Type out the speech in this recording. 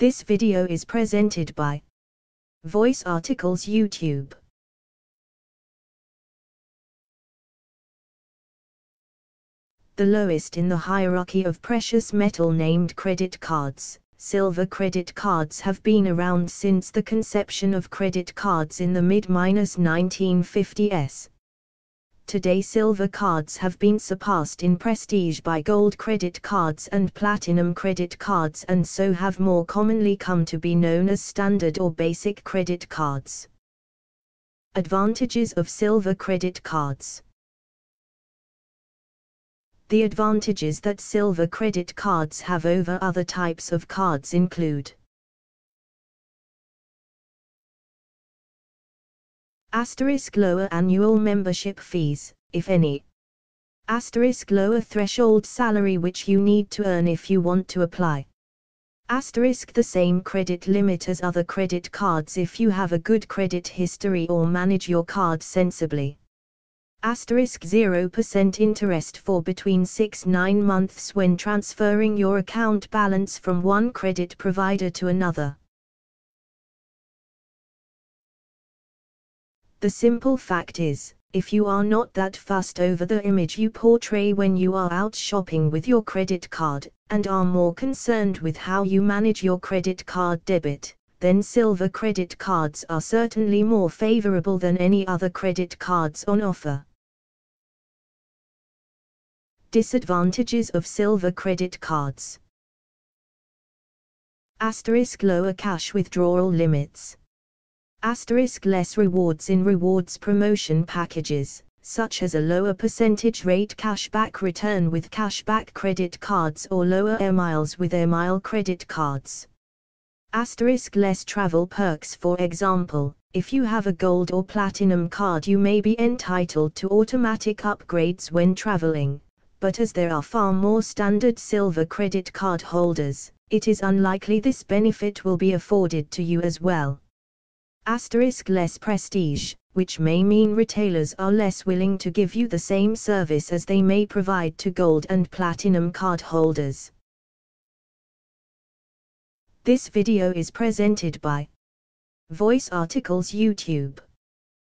This video is presented by Voice Articles YouTube. The lowest in the hierarchy of precious metal named credit cards, silver credit cards have been around since the conception of credit cards in the mid-1950s, Today silver cards have been surpassed in prestige by gold credit cards and platinum credit cards and so have more commonly come to be known as standard or basic credit cards. Advantages of silver credit cards The advantages that silver credit cards have over other types of cards include Asterisk lower annual membership fees, if any. Asterisk lower threshold salary which you need to earn if you want to apply. Asterisk the same credit limit as other credit cards if you have a good credit history or manage your card sensibly. Asterisk 0% interest for between 6-9 months when transferring your account balance from one credit provider to another. The simple fact is, if you are not that fussed over the image you portray when you are out shopping with your credit card, and are more concerned with how you manage your credit card debit, then silver credit cards are certainly more favorable than any other credit cards on offer. Disadvantages of silver credit cards Asterisk lower cash withdrawal limits Asterisk less rewards in rewards promotion packages, such as a lower percentage rate cashback return with cashback credit cards or lower air miles with air mile credit cards. Asterisk less travel perks for example, if you have a gold or platinum card you may be entitled to automatic upgrades when traveling, but as there are far more standard silver credit card holders, it is unlikely this benefit will be afforded to you as well asterisk less prestige, which may mean retailers are less willing to give you the same service as they may provide to gold and platinum card holders. This video is presented by Voice Articles YouTube.